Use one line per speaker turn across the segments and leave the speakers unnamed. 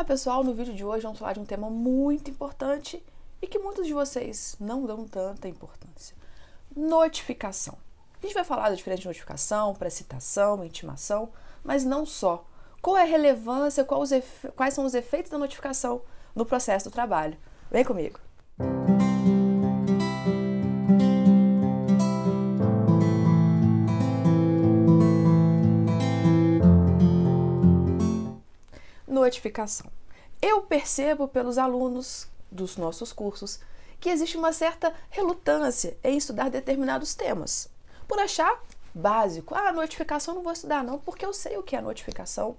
Olá pessoal, no vídeo de hoje vamos falar de um tema muito importante e que muitos de vocês não dão tanta importância: notificação. A gente vai falar da diferença de notificação, precitação, intimação, mas não só. Qual é a relevância, quais são os efeitos da notificação no processo do trabalho? Vem comigo! Música notificação. Eu percebo pelos alunos dos nossos cursos que existe uma certa relutância em estudar determinados temas, por achar básico. Ah, notificação não vou estudar não, porque eu sei o que é notificação.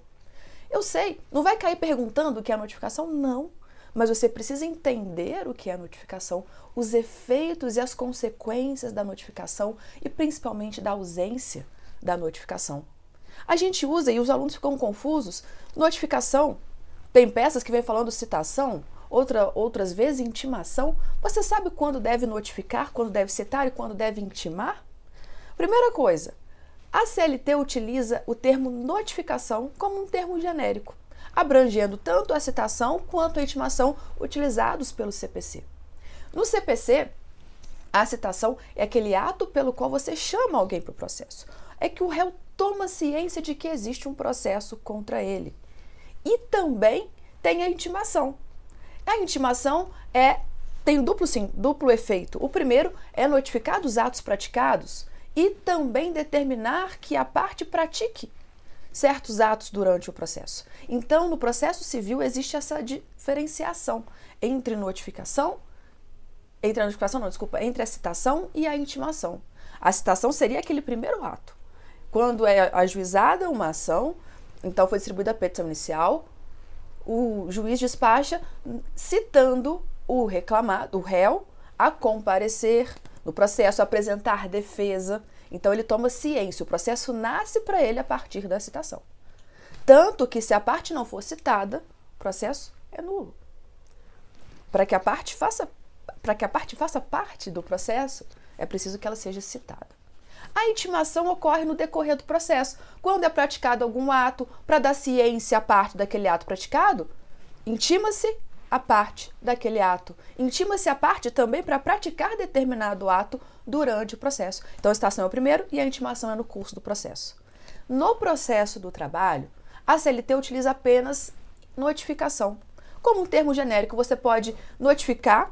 Eu sei, não vai cair perguntando o que é notificação? Não. Mas você precisa entender o que é notificação, os efeitos e as consequências da notificação e principalmente da ausência da notificação. A gente usa e os alunos ficam confusos. Notificação, tem peças que vem falando citação, outra, outras vezes intimação. Você sabe quando deve notificar, quando deve citar e quando deve intimar? Primeira coisa, a CLT utiliza o termo notificação como um termo genérico, abrangendo tanto a citação quanto a intimação utilizados pelo CPC. No CPC, a citação é aquele ato pelo qual você chama alguém para o processo. É que o réu toma ciência de que existe um processo contra ele. E também tem a intimação. A intimação é tem duplo sim, duplo efeito. O primeiro é notificar dos atos praticados e também determinar que a parte pratique certos atos durante o processo. Então, no processo civil existe essa diferenciação entre notificação, entre a notificação, não, desculpa, entre a citação e a intimação. A citação seria aquele primeiro ato. Quando é ajuizada uma ação, então foi distribuída a petição inicial, o juiz despacha citando o reclamado, o réu, a comparecer no processo, a apresentar defesa. Então ele toma ciência, o processo nasce para ele a partir da citação. Tanto que se a parte não for citada, o processo é nulo. Para que a parte faça para que a parte faça parte do processo, é preciso que ela seja citada. A intimação ocorre no decorrer do processo, quando é praticado algum ato para dar ciência à parte daquele ato praticado, intima-se a parte daquele ato. Intima-se a parte também para praticar determinado ato durante o processo. Então, a estação é o primeiro e a intimação é no curso do processo. No processo do trabalho, a CLT utiliza apenas notificação. Como um termo genérico, você pode notificar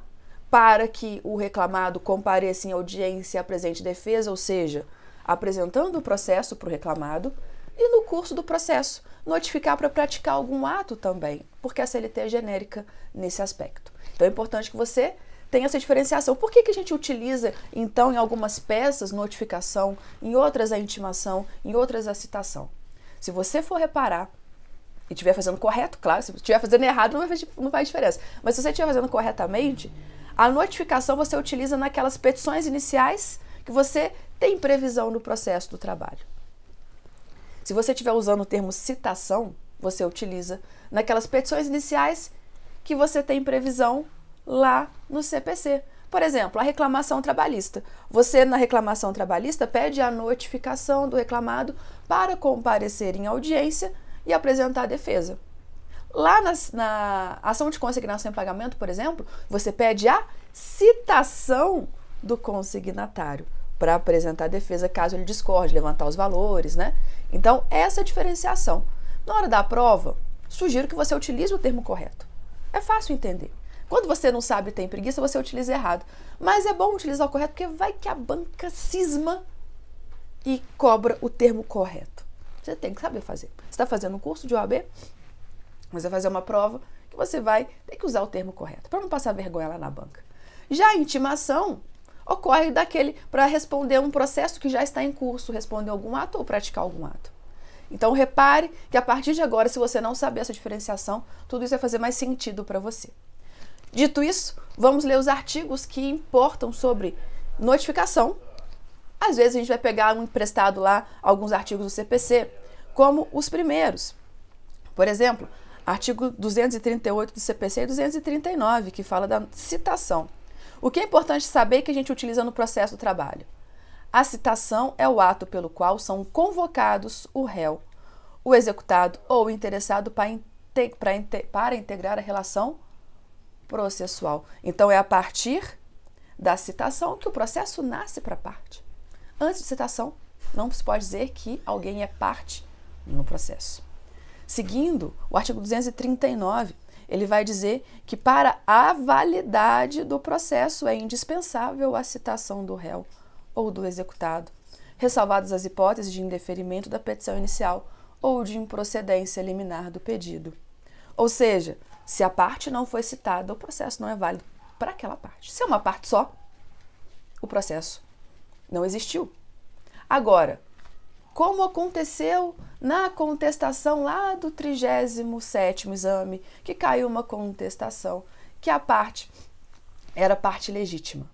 para que o reclamado compareça em audiência e apresente defesa, ou seja, apresentando o processo para o reclamado, e no curso do processo notificar para praticar algum ato também, porque a CLT é genérica nesse aspecto. Então é importante que você tenha essa diferenciação. Por que, que a gente utiliza, então, em algumas peças, notificação, em outras a intimação, em outras a citação? Se você for reparar e estiver fazendo correto, claro, se estiver fazendo errado não não faz diferença, mas se você estiver fazendo corretamente, a notificação você utiliza naquelas petições iniciais que você tem previsão no processo do trabalho. Se você estiver usando o termo citação, você utiliza naquelas petições iniciais que você tem previsão lá no CPC. Por exemplo, a reclamação trabalhista. Você, na reclamação trabalhista, pede a notificação do reclamado para comparecer em audiência e apresentar a defesa. Lá na, na ação de consignação em pagamento, por exemplo, você pede a citação do consignatário para apresentar a defesa caso ele discorde, levantar os valores, né? Então, essa é a diferenciação. Na hora da prova, sugiro que você utilize o termo correto. É fácil entender. Quando você não sabe e tem preguiça, você utiliza errado. Mas é bom utilizar o correto porque vai que a banca cisma e cobra o termo correto. Você tem que saber fazer. Você está fazendo um curso de OAB? Você vai fazer uma prova que você vai ter que usar o termo correto, para não passar vergonha lá na banca. Já a intimação ocorre daquele para responder um processo que já está em curso, responder algum ato ou praticar algum ato. Então repare que a partir de agora, se você não saber essa diferenciação, tudo isso vai fazer mais sentido para você. Dito isso, vamos ler os artigos que importam sobre notificação. Às vezes a gente vai pegar um emprestado lá alguns artigos do CPC, como os primeiros. Por exemplo, Artigo 238 do CPC e 239, que fala da citação. O que é importante saber é que a gente utiliza no processo do trabalho? A citação é o ato pelo qual são convocados o réu, o executado ou o interessado para, inte para, inte para integrar a relação processual. Então, é a partir da citação que o processo nasce para parte. Antes de citação, não se pode dizer que alguém é parte no processo. Seguindo o artigo 239, ele vai dizer que para a validade do processo é indispensável a citação do réu ou do executado, ressalvadas as hipóteses de indeferimento da petição inicial ou de improcedência liminar do pedido. Ou seja, se a parte não foi citada, o processo não é válido para aquela parte. Se é uma parte só, o processo não existiu. Agora, como aconteceu na contestação lá do 37º exame, que caiu uma contestação, que a parte era parte legítima.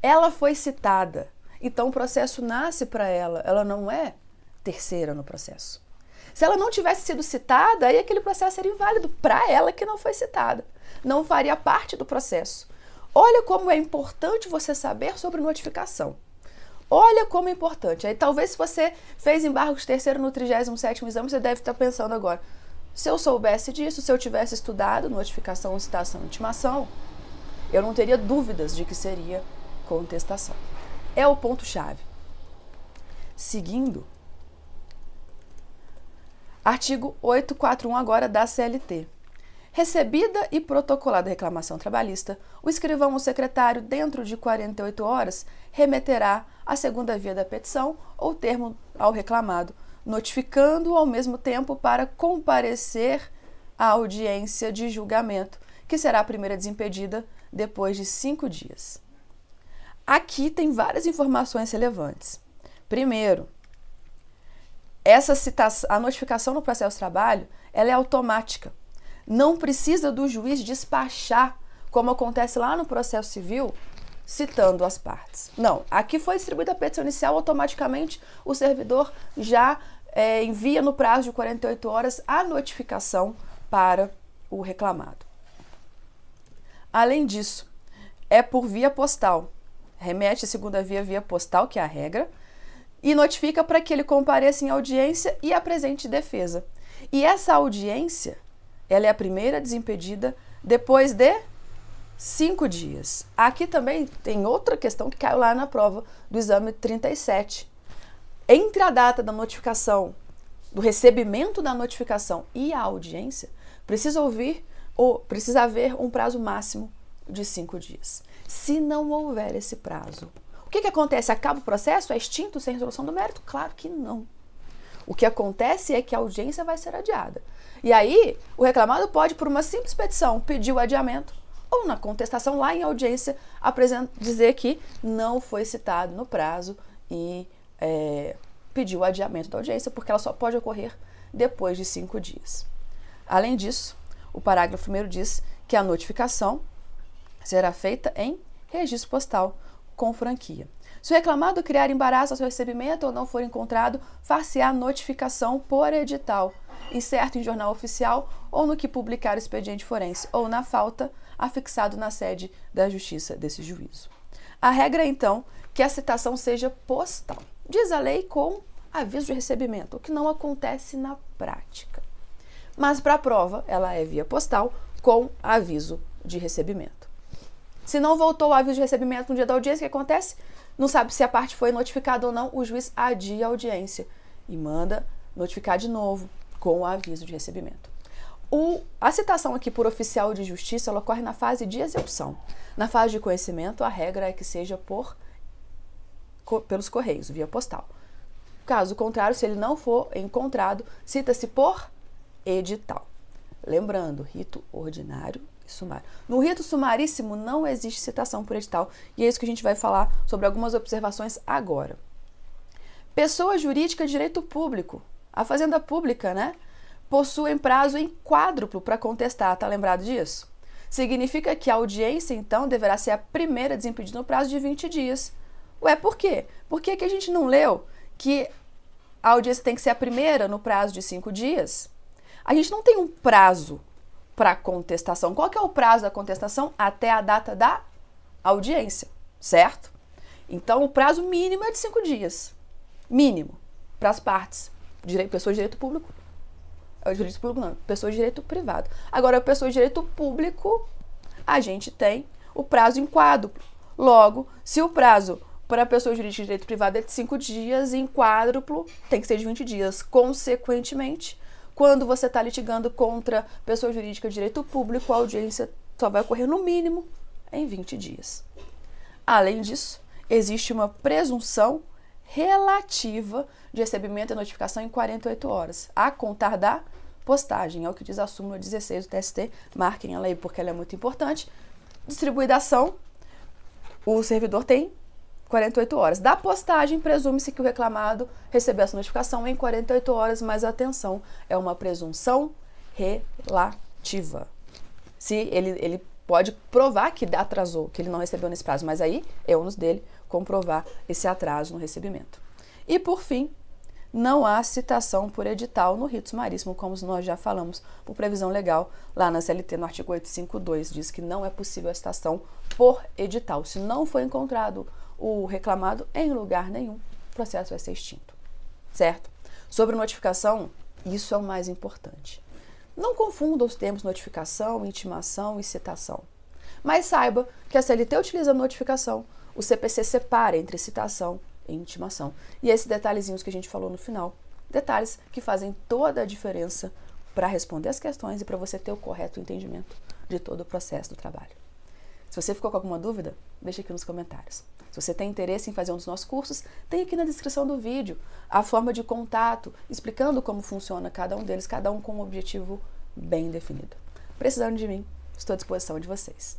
Ela foi citada, então o processo nasce para ela, ela não é terceira no processo. Se ela não tivesse sido citada, aí aquele processo seria inválido para ela que não foi citada. Não faria parte do processo. Olha como é importante você saber sobre notificação. Olha como é importante. Aí talvez se você fez embargos terceiro no 37º exame, você deve estar pensando agora, se eu soubesse disso, se eu tivesse estudado notificação, citação e intimação, eu não teria dúvidas de que seria contestação. É o ponto-chave. Seguindo, artigo 841 agora da CLT. Recebida e protocolada a reclamação trabalhista, o escrivão ou secretário, dentro de 48 horas, remeterá a segunda via da petição ou termo ao reclamado, notificando ao mesmo tempo para comparecer à audiência de julgamento, que será a primeira desimpedida depois de cinco dias. Aqui tem várias informações relevantes. Primeiro, essa citação, a notificação no processo de trabalho, ela é automática não precisa do juiz despachar, como acontece lá no processo civil, citando as partes. Não, aqui foi distribuída a petição inicial, automaticamente o servidor já é, envia no prazo de 48 horas a notificação para o reclamado. Além disso, é por via postal. Remete a segunda via via postal, que é a regra, e notifica para que ele compareça em audiência e apresente defesa. E essa audiência ela é a primeira desimpedida depois de cinco dias. Aqui também tem outra questão que caiu lá na prova do exame 37. Entre a data da notificação, do recebimento da notificação e a audiência, precisa ouvir ou precisa haver um prazo máximo de cinco dias. Se não houver esse prazo, o que, que acontece? Acaba o processo? É extinto sem resolução do mérito? Claro que não. O que acontece é que a audiência vai ser adiada. E aí, o reclamado pode, por uma simples petição, pedir o adiamento ou na contestação lá em audiência dizer que não foi citado no prazo e é, pedir o adiamento da audiência, porque ela só pode ocorrer depois de cinco dias. Além disso, o parágrafo 1 diz que a notificação será feita em registro postal com franquia. Se o reclamado criar embaraço ao seu recebimento ou não for encontrado, far-se-á notificação por edital, incerto em jornal oficial ou no que publicar o expediente forense, ou na falta, afixado na sede da Justiça desse juízo. A regra é, então, que a citação seja postal. Diz a lei com aviso de recebimento, o que não acontece na prática. Mas para a prova, ela é via postal com aviso de recebimento. Se não voltou o aviso de recebimento no dia da audiência, o que acontece? Não sabe se a parte foi notificada ou não, o juiz adia a audiência e manda notificar de novo com o aviso de recebimento. O, a citação aqui por oficial de justiça ela ocorre na fase de execução. Na fase de conhecimento, a regra é que seja por co, pelos correios, via postal. Caso contrário, se ele não for encontrado, cita-se por edital. Lembrando, rito ordinário e sumário. No rito sumaríssimo não existe citação por edital, e é isso que a gente vai falar sobre algumas observações agora. Pessoa jurídica de direito público. A fazenda pública, né? Possuem prazo em quádruplo para contestar, tá lembrado disso? Significa que a audiência, então, deverá ser a primeira desimpedida no prazo de 20 dias. Ué, por quê? Por que, que a gente não leu que a audiência tem que ser a primeira no prazo de 5 dias? A gente não tem um prazo para contestação. Qual que é o prazo da contestação até a data da audiência, certo? Então, o prazo mínimo é de cinco dias. Mínimo. Para as partes. Direito, pessoa de direito público. É direito público não, pessoa de direito privado. Agora, pessoa de direito público, a gente tem o prazo em quádruplo. Logo, se o prazo para pessoa jurídica de direito privado é de cinco dias, em quádruplo tem que ser de 20 dias. Consequentemente, quando você está litigando contra pessoa jurídica de direito público, a audiência só vai ocorrer no mínimo em 20 dias. Além disso, existe uma presunção relativa de recebimento e notificação em 48 horas, a contar da postagem. É o que diz a súmula 16 do TST. Marquem ela aí porque ela é muito importante. Distribuição. O servidor tem 48 horas. Da postagem, presume-se que o reclamado recebeu essa notificação em 48 horas, mas atenção, é uma presunção relativa. Se ele, ele pode provar que atrasou, que ele não recebeu nesse prazo, mas aí é ônus dele comprovar esse atraso no recebimento. E por fim, não há citação por edital no rito sumaríssimo, como nós já falamos, por previsão legal lá na CLT, no artigo 852, diz que não é possível a citação por edital. Se não foi encontrado o reclamado em lugar nenhum, o processo vai ser extinto. Certo? Sobre notificação, isso é o mais importante. Não confunda os termos notificação, intimação e citação. Mas saiba que a CLT utiliza notificação, o CPC separa entre citação e intimação. E esses detalhezinhos que a gente falou no final, detalhes que fazem toda a diferença para responder as questões e para você ter o correto entendimento de todo o processo do trabalho. Se você ficou com alguma dúvida, deixa aqui nos comentários. Se você tem interesse em fazer um dos nossos cursos, tem aqui na descrição do vídeo a forma de contato, explicando como funciona cada um deles, cada um com um objetivo bem definido. Precisando de mim, estou à disposição de vocês.